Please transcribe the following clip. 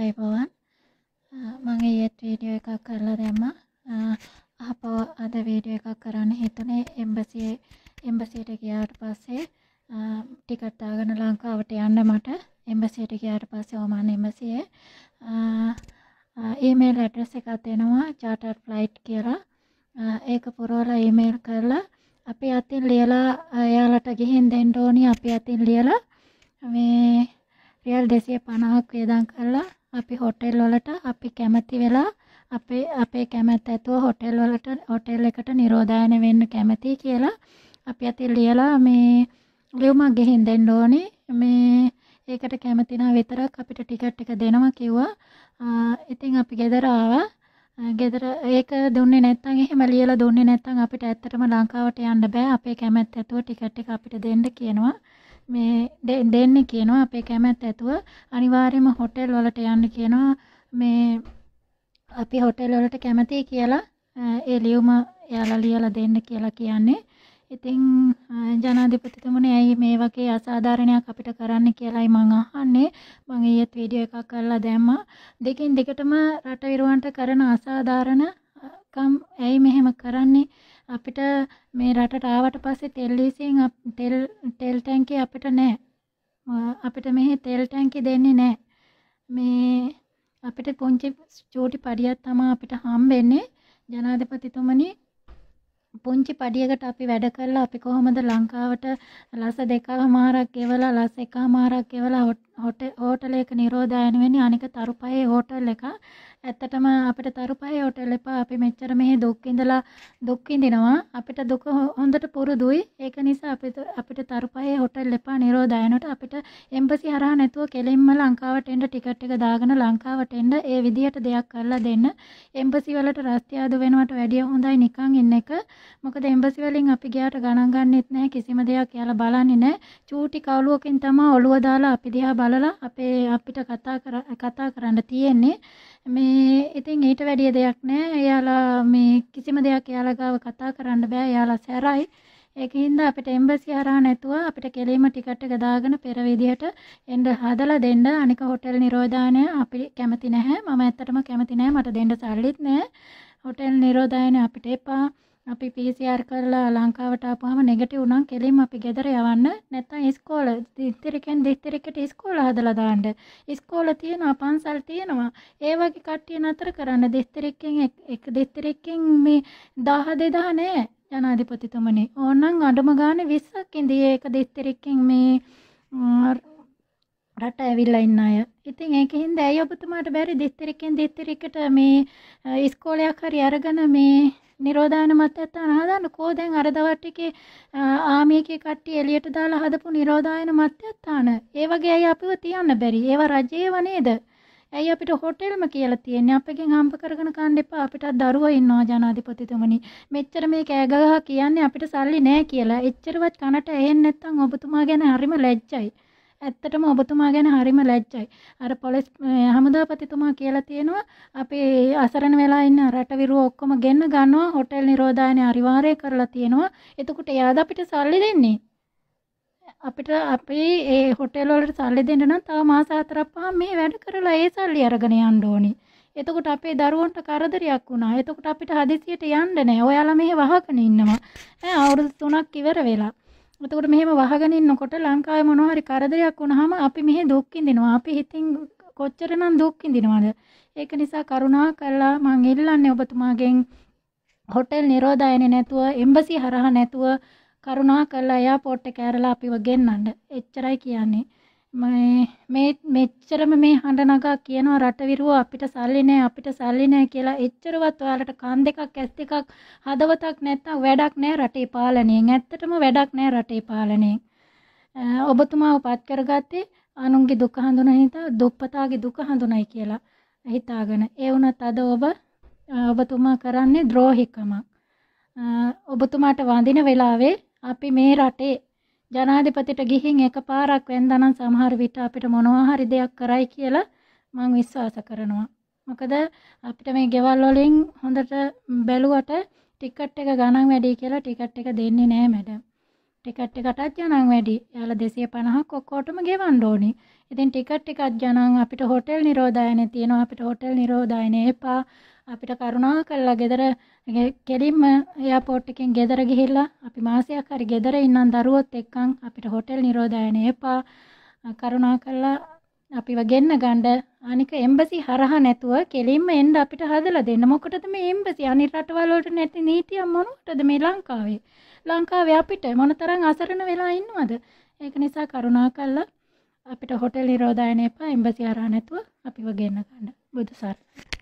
අයබෝවන් මම ඊයේත් වීඩියෝ එකක් කරලා දැම්මා ආපහු අද වීඩියෝ එකක් කරන්න හිතුනේ එම්බසියේ එම්බසියට ගියාට පස්සේ ටිකට් දාගෙන ලංකාවට යන්න මට එම්බසියට ගියාට පස්සේ ඔමාන් එම්බසියේ ඊමේල් ඇඩ්‍රස් එකක් දෙනවා charter flight කියලා ඒක පුරවලා ඊමේල් කරලා අපි අතින් ලියලා එයාලට ගිහින් දෙන්න ඕනි අපි අතින් ලියලා මේ රියල් දෙසිය පණහක් වේදන් කරලා අපි හොටෙල් වලට අපි කැමති වෙලා අපේ අපේ කැමැත් ඇතුව හොටෙල් වලට හොටෙල් එකට නිරෝධායන වෙන්න කැමති කියලා අපි අතින් ලියලා මේ ලියුමක් ගෙහින් දෙන්න ඕනේ මේ ඒකට කැමති නම් විතරක් අපිට ටිකට් එක දෙනවා කිව්වා. ඉතින් අපි ගෙදර ආවා. ගෙදර ඒක දුන්නේ නැත්නම් එහෙම ලියලා දුන්නේ නැත්නම් අපිට ඇත්තටම ලංකාවට යන්න බෑ. අපේ කැමැත්ත ඇතුව ටිකට් එක අපිට දෙන්න කියනවා. මේ දෙන්න කියනවා අපේ කැමැත් ඇතුව අනිවාර්යම හොටෙල් වලට යන්න කියනවා මේ අපි හොටෙල් වලට කැමතියි කියලා ඒ ලියුම එයාලා ලියලා දෙන්න කියලා කියන්නේ. ඉතින් ජනාධිපතිතුමනි ඇයි මේ වගේ අසාධාරණයක් අපිට කරන්න කියලායි මං අහන්නේ. මං ඊයේත් වීඩියෝ එකක් කරලා දැම්මා. දෙකින් දෙකටම රට විරුවන්ට කරන අසාධාරණ කම් ඇයි මෙහෙම කරන්නේ අපිට මේ රටට ආවට පස්සේ තෙල්ලීසින් තෙල් තෙල් ටැංකි අපිට නෑ අපිට මෙහි තෙල් ටැංකි දෙන්නේ නෑ මේ අපිට පුංචි චූටි පඩියත් තමා අපිට හම්බෙන්නේ ජනාධිපතිතුමනි පුංචි පඩියකට අපි වැඩ කරලා අපි කොහොමද ලංකාවට ලස දෙකක් මාරක් ගෙවලා ලස් එක මාරක් ගෙවලා හොටලේක නිරෝධායන වෙන්නේ අනික තරුපහේ හෝටල් එක ඇත්තටම අපිට තරුපහේ හොටෙල් එපා. අපි මෙච්චර මෙහි දුක් ඉඳලා දුක් විඳිනවා. අපිට දුක හොඳට පුරුදුයි. ඒක නිසා අපිට අපිට තරුපහේ හොටෙල් එපා නිරෝධායනට අපිට එම්බසි හරහා නැතුව කෙලින්ම ලංකාවට එන්න ටිකට් එක දාගෙන ලංකාවට එන්න ඒ විදිහට දෙයක් කරලා දෙන්න. එම්බසි වලට රස්තියාදු වෙනවට වැඩිය හොඳයි නිකන් ඉන්න එක. මොකද එම්බසි වලින් අපි ගියාට ගණන් ගන්නෙත් නැහැ. කිසිම දෙයක් කියලා බලන්නේ නැහැ. චූටි කවුලුවකින් තමයි ඔළුව දාලා අපි දිහා බලලා අපේ අපිට කතා කතා කරන්න තියෙන්නේ. මේ මේ ඉතින් ඊට වැඩිය දෙයක් නෑ එයාලා මේ කිසිම දෙයක් එයාලගාව කතා කරන්න බෑ යාලා සැරයි ඒක හින්දා අපිට එම්බසි හරහා නැතුව අපිට කෙලීම ටිකට් එක දාගෙන පෙර විදිහට එන්න හදලා දෙන්න අනික හොටෙල් නිරෝධායනය අපි කැමති නැහැ මම ඇත්තටම කැමති නැහැ මට දෙන්න සල්ලිත් නැහැ හොටෙල් නිරෝධායනය අපිට එපා අපි PCR කරලා ලංකාවට ආපුවම නෙගටිව් නම් කෙලින්ම අපි ගෙදර යවන්න නැත්නම් ඉස්කෝල දිස්ත්‍රික්කෙන් දිස්ත්‍රික්කයට ඉස්කෝල හදලා දාන්න. ඉස්කෝල තියෙනවා පන්සල් තියෙනවා. ඒ කට්ටිය නතර කරන්න දෙස්තරෙක්කෙන් එක දෙස්තරෙක්කෙන් මේ දාහ දෙදා නෑ ජනාධිපතිතුමනේ ඕනං අඩම ගාන විස්සක් ඉඳිය එක දෙස්තරෙක්කෙන් මේ රට ඇවිල්ලා ඉන්න අය ඉතින් ඒක හින්ද ඇයි ඔබතුමාට බැරි දෙස්තරෙක්කෙන් දෙස්තරෙකට මේ ඉස්කෝලයක් හරි අරගන මේ නිරෝධාන මතයත් අනහදන්න කෝ දැන් අරදවට්ටිකේ ආමියකේ කට්ටි එලියට දාලා හදපු නිරෝධායන මත්‍යත්තාන ඒ වගේ අය අපිව තියන්න බැරි ඒවා රජයේ වනේද ඇයි අපිට හොටෙල්ම කියලා තියෙන්නේ අපගෙන් හම්බ කරගෙන ගන්න එපා අපිටත් දරුවෝ ඉන්නවා ජනාධිපතිතුමනි මෙච්චර මේ කෑගහ කියන්නේ අපිට සල්ලි නෑ කියලා එච්චරවත් කනට ඇහෙන්නේ නැත්නම් ඔබතුමා ගැන හරිම ලැජ්ජයි ඇත්තටම ඔබතුමා ගැන හරිම ලැජ්ජයි අර පොලිස් හමුදාපතිතුමා කියලා තියෙනවා අපේ අසරණ වෙලා ඉන්න රටවිරුව ඔක්කොම ගෙන්න ගන්නවා හොටෙල් නිරෝධායනය අනිවාර්ය කරලා තියෙනවා එතකොට එයාද අපිට සල්ලි දෙන්නේ අපිට අපි ඒ හොටෙල් වලට සල්ලි දෙන්න නම් තව මාස හතරක් පහ මේ වැඩ කරලා ඒ සල්ලි අරගෙන යන්න ඕනි. එතකොට අපේ දරුවන්ට කරදරයක් වුණා. එතකොට අපිට හදිසියට යන්න නෑ. ඔයාලා මෙහෙ වහගෙන ඉන්නවා. ඈ අවුරුදු 3ක් ඉවර වෙලා. එතකොට මෙහෙම වහගෙන ඉන්නකොට ලංකාවේ මොනවා හරි කරදරයක් වුණාම අපි මෙහෙ දුක් විඳිනවා. අපි හිතින් කොච්චරනම් දුක් විඳිනවද? ඒක නිසා කරුණා කළා මං ඉල්ලන්නේ ඔබතුමාගෙන් හොටෙල් නිරෝධායනේ නැතුව එම්බසි හරහා නැතුව කරුණා කරලා එයා පොට්ට කෑරලා අපිව ගෙන්නන්න. එච්චරයි කියන්නේ. මේ මෙච්චරම මේ හඬ නගා කියනවා රටවිරුව අපිට සල්ලි නෑ අපිට සල්ලි නෑ කියලා එච්චරවත් ඔයාලට කන් දෙකක් ඇස් දෙකක් හදවතක් නැත්තම් වැඩක් නෑ රටේ පාලනයෙන් ඇත්තටම වැඩක් නෑ රටේ පාලනයෙන් ඔබතුමාව පත් කරගත්තේ අනුන්ගේ දුක හඳුනන හිතා දුප්පතාගේ දුක හඳුනයි කියලා හිතාගෙන ඒ වුණත් අද ඔබ ඔබතුමා කරන්නේ ද්‍රෝහිකමක් ඔබතුමාට වඳින වෙලාවේ අපි මේ රටේ ජනාධිපතිට ගිහින් එකපාරක් වෙන්දනම් සමහර විට අපිට මොනවා හරි දෙයක් කරයි කියලා මම විශ්වාස කරනවා. මොකද අපිට මේ ගෙවල් වලින් හොඳට බැලුවට ටිකට් එක ගණන් වැඩි කියලා ටිකට් එක දෙන්නේ නැහැ මැඩම්. ටිකට් එකටත් ගණන් වැඩි. එයාලා 250ක් ඔක්කොටම ගෙවන්න ඕනේ. ඉතින් ටිකට් එකක් ගණන් අපිට හොටෙල් නිරෝධායනය තියෙනවා. අපිට හොටෙල් නිරෝධායනය එපා. අපිට කරුණා කල්ලා ගෙදර කෙලින්ම එයාපෝට් එකෙන් ගෙදර ගිහිල්ලා අපි මාසයක් හරි ගෙදර ඉන්නම් දරුවොත් එක්කන් අපිට හොටෙල් නිරෝධායන එපා කරුණා කල්ලා අපිව ගෙන්න ගණ්ඩ අනික එම්බසි හරහා නැතුව කෙලින්ම එන්න අපිට හදලා දෙන්න මොකටද මේ එම්බසි අනි රටවලට නැති නීතියම් මොනුටද මේ ලංකාවේ ලංකාවේ අපිට මොනතරං අසරණ වෙලා ඉන්නවද ඒක නිසා කරුණා කල්ලා අපිට හොටෙල් නිරෝධායන එපා එම්බසි හරහා නැතුව අපිව ගෙන්න ගන්න බුදුසාරණ